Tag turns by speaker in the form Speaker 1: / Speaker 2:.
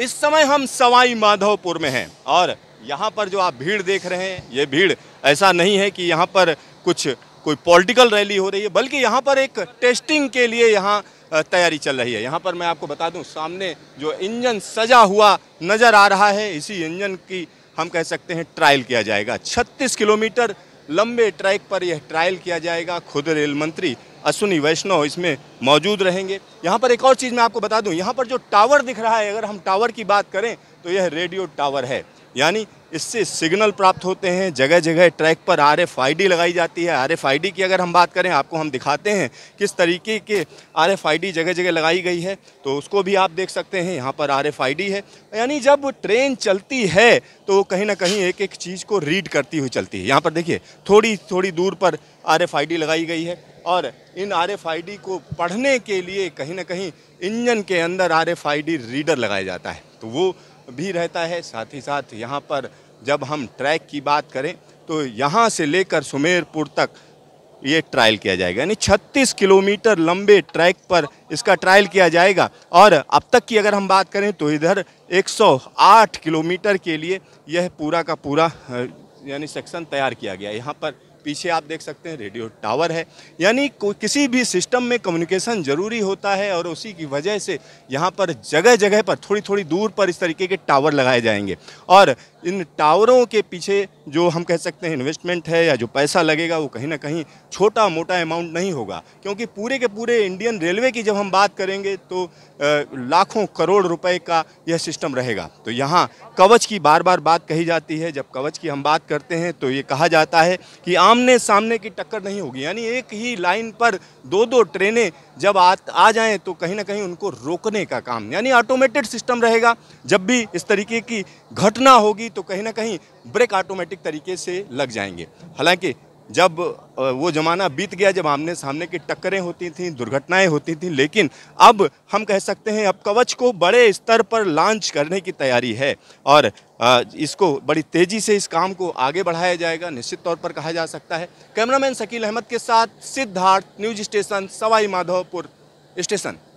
Speaker 1: इस समय हम सवाई माधवपुर में हैं और यहाँ पर जो आप भीड़ देख रहे हैं ये भीड़ ऐसा नहीं है कि यहाँ पर कुछ कोई पॉलिटिकल रैली हो रही है बल्कि यहाँ पर एक टेस्टिंग के लिए यहाँ तैयारी चल रही है यहाँ पर मैं आपको बता दूँ सामने जो इंजन सजा हुआ नज़र आ रहा है इसी इंजन की हम कह सकते हैं ट्रायल किया जाएगा छत्तीस किलोमीटर लंबे ट्रैक पर यह ट्रायल किया जाएगा खुद रेल मंत्री अश्विनी वैष्णव इसमें मौजूद रहेंगे यहाँ पर एक और चीज़ मैं आपको बता दूँ यहाँ पर जो टावर दिख रहा है अगर हम टावर की बात करें तो यह रेडियो टावर है यानी इससे सिग्नल प्राप्त होते हैं जगह जगह ट्रैक पर आर एफ आई डी लगाई जाती है आर एफ आई डी की अगर हम बात करें आपको हम दिखाते हैं किस तरीके के आर एफ आई डी जगह जगह लगाई गई है तो उसको भी आप देख सकते हैं यहाँ पर आर एफ आई डी है यानी जब ट्रेन चलती है तो कहीं ना कहीं एक एक चीज़ को रीड करती हुई चलती है यहाँ पर देखिए थोड़ी थोड़ी दूर पर आर एफ आई डी लगाई गई है और इन आर एफ को पढ़ने के लिए कहीं ना कहीं इंजन के अंदर आर एफ रीडर लगाया जाता है तो वो भी रहता है साथ ही साथ यहाँ पर जब हम ट्रैक की बात करें तो यहाँ से लेकर सुमेरपुर तक ये ट्रायल किया जाएगा यानी 36 किलोमीटर लंबे ट्रैक पर इसका ट्रायल किया जाएगा और अब तक की अगर हम बात करें तो इधर 108 किलोमीटर के लिए यह पूरा का पूरा यानी सेक्शन तैयार किया गया यहाँ पर पीछे आप देख सकते हैं रेडियो टावर है यानी कोई किसी भी सिस्टम में कम्युनिकेशन ज़रूरी होता है और उसी की वजह से यहाँ पर जगह जगह पर थोड़ी थोड़ी दूर पर इस तरीके के टावर लगाए जाएंगे और इन टावरों के पीछे जो हम कह सकते हैं इन्वेस्टमेंट है या जो पैसा लगेगा वो कहीं ना कहीं छोटा मोटा अमाउंट नहीं होगा क्योंकि पूरे के पूरे इंडियन रेलवे की जब हम बात करेंगे तो लाखों करोड़ रुपए का यह सिस्टम रहेगा तो यहाँ कवच की बार बार बात कही जाती है जब कवच की हम बात करते हैं तो ये कहा जाता है कि आमने सामने की टक्कर नहीं होगी यानी एक ही लाइन पर दो दो ट्रेनें जब आ, आ जाएँ तो कहीं ना कहीं उनको रोकने का काम यानी ऑटोमेटेड सिस्टम रहेगा जब भी इस तरीके की घटना होगी तो कहीं ना कहीं ब्रेक ऑटोमेटिक तरीके से लग जाएंगे हालांकि जब वो ज़माना बीत गया जब आमने सामने की टक्करें होती थी दुर्घटनाएं होती थी लेकिन अब हम कह सकते हैं अब कवच को बड़े स्तर पर लॉन्च करने की तैयारी है और इसको बड़ी तेज़ी से इस काम को आगे बढ़ाया जाएगा निश्चित तौर पर कहा जा सकता है कैमरामैन शकील अहमद के साथ Siddharth news station Sawai Madhopur station